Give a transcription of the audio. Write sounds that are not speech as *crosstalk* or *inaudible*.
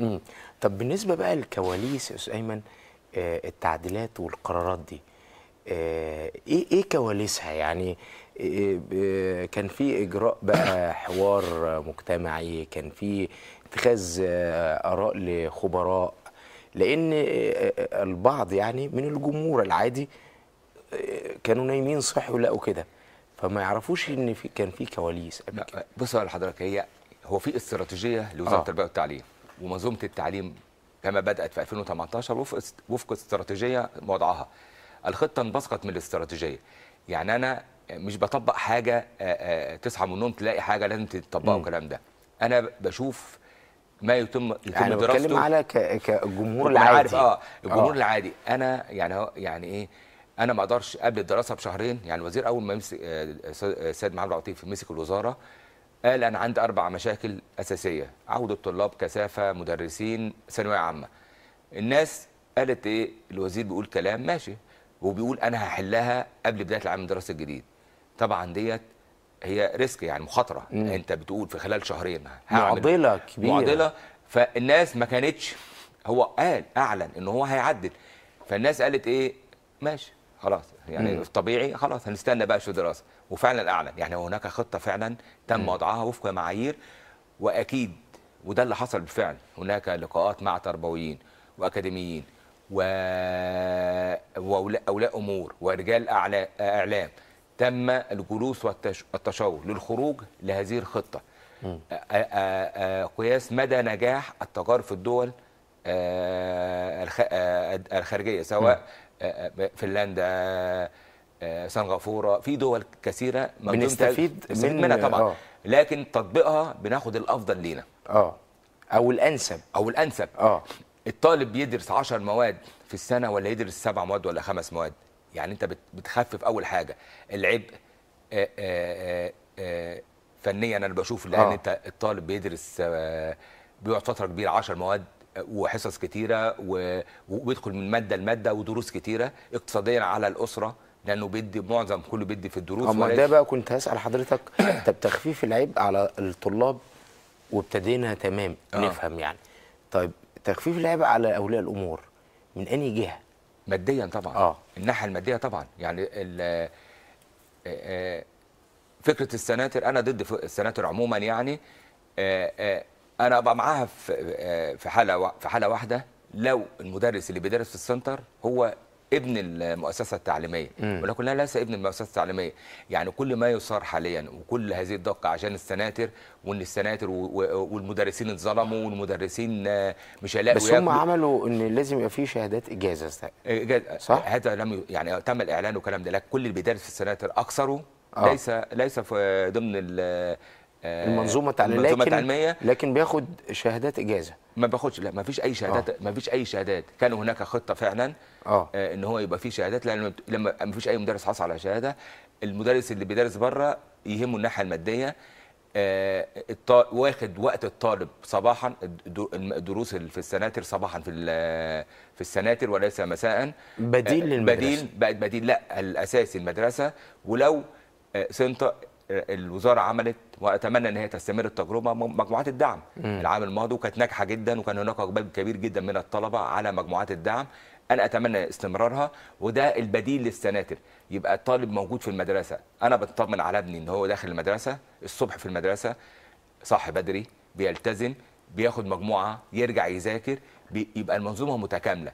امم طب بالنسبه بقى للكواليس يا استاذ ايمن آه التعديلات والقرارات دي آه ايه ايه كواليسها يعني آه، آه، كان في اجراء بقى حوار مجتمعي كان في اتخاذ آه، اراء لخبراء لان البعض يعني من الجمهور العادي كانوا نايمين صحوا ولقوا كده فما يعرفوش ان في كان في كواليس بص على حضرتك هي هو في استراتيجيه لوزاره التربيه والتعليم ومنظومه التعليم كما بدات في 2018 وفق وفق استراتيجيه وضعها الخطه انبثقت من الاستراتيجيه يعني انا مش بطبق حاجه تصحى من النوم تلاقي حاجه لازم تطبقها والكلام ده انا بشوف ما يتم يتم يعني دراسته بتكلم على كجمهور العادي عارف اه الجمهور أوه. العادي انا يعني يعني ايه انا ما اقدرش قبل الدراسه بشهرين يعني الوزير اول ما مسك السيد محمد العطيف مسك الوزاره قال انا عندي اربع مشاكل اساسيه عوده طلاب كثافه مدرسين ثانويه عامه الناس قالت ايه الوزير بيقول كلام ماشي وبيقول انا هحلها قبل بدايه العام الدراسي الجديد طبعا ديت هي ريسك يعني مخاطره مم. يعني انت بتقول في خلال شهرين معضله كبيره معضله فالناس ما كانتش هو قال اعلن ان هو هيعدل فالناس قالت ايه ماشي خلاص يعني مم. الطبيعي خلاص هنستنى بقى شو دراسه وفعلا اعلن يعني هناك خطه فعلا تم مم. وضعها وفق معايير واكيد وده اللي حصل بالفعل هناك لقاءات مع تربويين واكاديميين و... واولاء امور ورجال اعلام تم الجلوس والتشاور للخروج لهذه الخطه قياس مدى نجاح التجارب في الدول آه، آه، الخارجيه سواء نعم. آه، آه، فنلندا سنغافوره في دول كثيره بنستفيد من منها طبعا أوه. لكن تطبيقها بناخد الافضل لينا اه او الانسب او الانسب اه الطالب بيدرس 10 مواد في السنه ولا يدرس سبع مواد ولا خمس مواد يعني انت بتخفف اول حاجه العبء فنيا انا بشوف لان انت الطالب بيدرس بيقعد فتره كبيره 10 مواد وحصص كتيره ويدخل من ماده لماده ودروس كتيره اقتصاديا على الاسره لانه بيدي معظم كله بيدي في الدروس اما ده بقى كنت هسال حضرتك *coughs* طب تخفيف العبء على الطلاب وابتدينا تمام آه. نفهم يعني طيب تخفيف العبء على اولياء الامور من انهي جهه ماديا طبعا آه. الناحيه الماديه طبعا يعني آه، آه، آه، فكره السناتر انا ضد السناتر عموما يعني انا ابقى معاها في آه، في حاله في حاله واحده لو المدرس اللي بيدرس في السنتر هو ابن المؤسسه التعليميه ولكن لا ليس ابن المؤسسه التعليميه يعني كل ما يصار حاليا وكل هذه الدقه عشان السناتر وان السناتر والمدرسين اتظلموا والمدرسين آه، مش هيلاقوا بس هم عملوا ان لازم يبقى في شهادات إيه، اجازه صح هذا لم يعني تم الاعلان والكلام ده لكن كل اللي بيدرس في السناتر اكثره آه. ليس ليس في ضمن آه، المنظومه التعليميه لكن لكن بياخد شهادات اجازه ما بياخدش لا ما فيش اي شهادات آه. ما فيش اي شهادات كان هناك خطه فعلا آه. آه، ان هو يبقى فيه شهادات لان لما ما فيش اي مدرس حصل على شهاده المدرس اللي بيدرس بره يهمه الناحيه الماديه آه واخد وقت الطالب صباحا الدروس في السناتر صباحا في في السناتر وليس مساء بديل للمدرسه بديل بديل لا الاساسي المدرسه ولو سنتر الوزاره عملت واتمنى ان هي تستمر التجربه مجموعات الدعم م. العام الماضي وكانت ناجحه جدا وكان هناك اقبال كبير جدا من الطلبه على مجموعات الدعم انا اتمنى استمرارها وده البديل للسناتر يبقى الطالب موجود في المدرسه انا بطمن على ابني ان هو داخل المدرسه الصبح في المدرسه صح بدري بيلتزم بياخد مجموعه يرجع يذاكر يبقى المنظومه متكامله